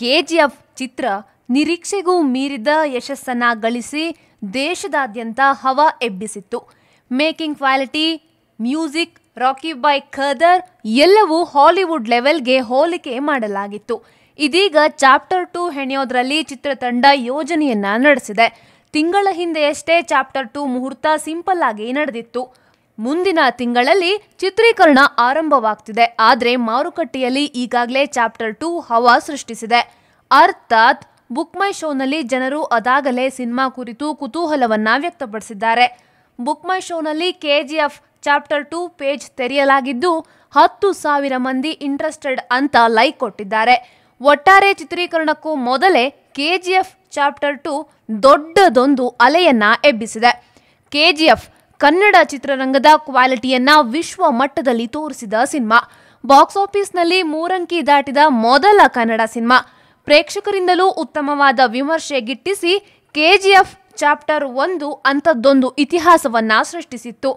K G F ಚಿತ್ರ ನಿರೀಕ್ಷೆಗೂ ಮೀರಿದ ಯಶಸ್ಸನ್ನು ಗಳಿಸಿ ದೇಶದಾದ್ಯಂತ ಹವಾ ಎಬ್ಬಿಸಿತ್ತು making quality music Rocky boy ಖದರ್ ಎಲ್ಲವೂ ಹಾಲಿವುಡ್ ಲೆವೆಲ್ಗೆ ಹೋಲಿಕೆ ಮಾಡಲಾಗಿತ್ತು ಇದೀಗ ಚಾಪ್ಟರ್ ಟು ಹೆಣೆಯೋದ್ರಲ್ಲಿ ಚಿತ್ರತಂಡ ಯೋಜನೆಯನ್ನ ನಡೆಸಿದೆ ತಿಂಗಳ ಹಿಂದೆಯಷ್ಟೇ ಚಾಪ್ಟರ್ ಟು ಮುಹೂರ್ತ ಸಿಂಪಲ್ ಆಗಿ ನಡೆದಿತ್ತು ಮುಂದಿನ ತಿಂಗಳಲ್ಲಿ ಚಿತ್ರೀಕರಣ ಆರಂಭವಾಗ್ತಿದೆ ಆದರೆ ಮಾರುಕಟ್ಟೆಯಲ್ಲಿ ಈಗಾಗಲೇ ಚಾಪ್ಟರ್ ಟು ಹವಾ ಸೃಷ್ಟಿಸಿದೆ ಅರ್ಥಾತ್ ಬುಕ್ ಮೈ ಶೋನಲ್ಲಿ ಜನರು ಅದಾಗಲೇ ಸಿನಿಮಾ ಕುರಿತು ಕುತೂಹಲವನ್ನ ವ್ಯಕ್ತಪಡಿಸಿದ್ದಾರೆ ಬುಕ್ ಮೈ ಶೋನಲ್ಲಿ ಕೆಜಿಎಫ್ ಚಾಪ್ಟರ್ ಟು ಪೇಜ್ ತೆರೆಯಲಾಗಿದ್ದು ಹತ್ತು ಸಾವಿರ ಮಂದಿ ಇಂಟ್ರೆಸ್ಟೆಡ್ ಅಂತ ಲೈಕ್ ಕೊಟ್ಟಿದ್ದಾರೆ ಒಟ್ಟಾರೆ ಚಿತ್ರೀಕರಣಕ್ಕೂ ಮೊದಲೇ ಕೆಜಿಎಫ್ ಚಾಪ್ಟರ್ ಟು ದೊಡ್ಡದೊಂದು ಅಲೆಯನ್ನ ಎಬ್ಬಿಸಿದೆ ಕೆಜಿಎಫ್ ಕನ್ನಡ ಚಿತ್ರರಂಗದ ಕ್ವಾಲಿಟಿಯನ್ನ ವಿಶ್ವ ಮಟ್ಟದಲ್ಲಿ ತೋರಿಸಿದ ಸಿನಿಮಾ ಬಾಕ್ಸ್ ಆಫೀಸ್ನಲ್ಲಿ ಮೂರಂಕಿ ದಾಟಿದ ಮೊದಲ ಕನ್ನಡ ಸಿನಿಮಾ ಪ್ರೇಕ್ಷಕರಿಂದಲೂ ಉತ್ತಮವಾದ ವಿಮರ್ಶೆ ಗಿಟ್ಟಿಸಿ ಕೆಜಿಎಫ್ ಚಾಪ್ಟರ್ ಒಂದು ಅಂಥದ್ದೊಂದು ಇತಿಹಾಸವನ್ನ ಸೃಷ್ಟಿಸಿತ್ತು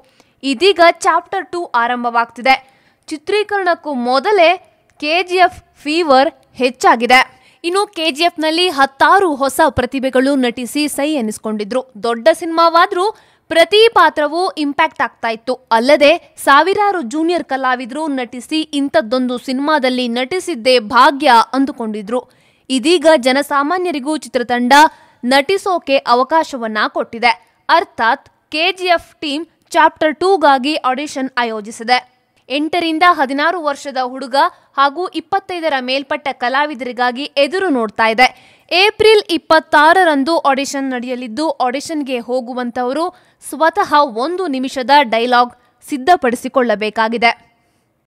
ಇದೀಗ ಚಾಪ್ಟರ್ ಟು ಆರಂಭವಾಗ್ತಿದೆ ಚಿತ್ರೀಕರಣಕ್ಕೂ ಮೊದಲೇ ಕೆಜಿಎಫ್ ಫೀವರ್ ಹೆಚ್ಚಾಗಿದೆ ಇನ್ನು ಕೆಜಿಎಫ್ನಲ್ಲಿ ಹತ್ತಾರು ಹೊಸ ಪ್ರತಿಭೆಗಳು ನಟಿಸಿ ಸೈ ಎನಿಸಿಕೊಂಡಿದ್ರು ದೊಡ್ಡ ಸಿನಿಮಾವಾದರೂ ಪ್ರತಿ ಪಾತ್ರವೂ ಇಂಪ್ಯಾಕ್ಟ್ ಆಗ್ತಾ ಇತ್ತು ಅಲ್ಲದೆ ಸಾವಿರಾರು ಜೂನಿಯರ್ ಕಲಾವಿದರು ನಟಿಸಿ ಇಂಥದ್ದೊಂದು ಸಿನಿಮಾದಲ್ಲಿ ನಟಿಸಿದ್ದೇ ಭಾಗ್ಯ ಅಂದುಕೊಂಡಿದ್ರು ಇದೀಗ ಜನಸಾಮಾನ್ಯರಿಗೂ ಚಿತ್ರತಂಡ ನಟಿಸೋಕೆ ಅವಕಾಶವನ್ನ ಕೊಟ್ಟಿದೆ ಅರ್ಥಾತ್ ಕೆಜಿಎಫ್ ಟೀಮ್ ಚಾಪ್ಟರ್ ಟೂಗಾಗಿ ಆಡಿಷನ್ ಆಯೋಜಿಸಿದೆ ಎಂಟರಿಂದ ಹದಿನಾರು ವರ್ಷದ ಹುಡುಗ ಹಾಗೂ ಇಪ್ಪತ್ತೈದರ ಮೇಲ್ಪಟ್ಟ ಕಲಾವಿದರಿಗಾಗಿ ಎದುರು ನೋಡ್ತಾ ಇದೆ ಏಪ್ರಿಲ್ ಇಪ್ಪತ್ತಾರರಂದು ಆಡಿಷನ್ ನಡೆಯಲಿದ್ದು ಆಡಿಷನ್ಗೆ ಹೋಗುವಂತವರು ಸ್ವತಃ ಒಂದು ನಿಮಿಷದ ಡೈಲಾಗ್ ಸಿದ್ಧಪಡಿಸಿಕೊಳ್ಳಬೇಕಾಗಿದೆ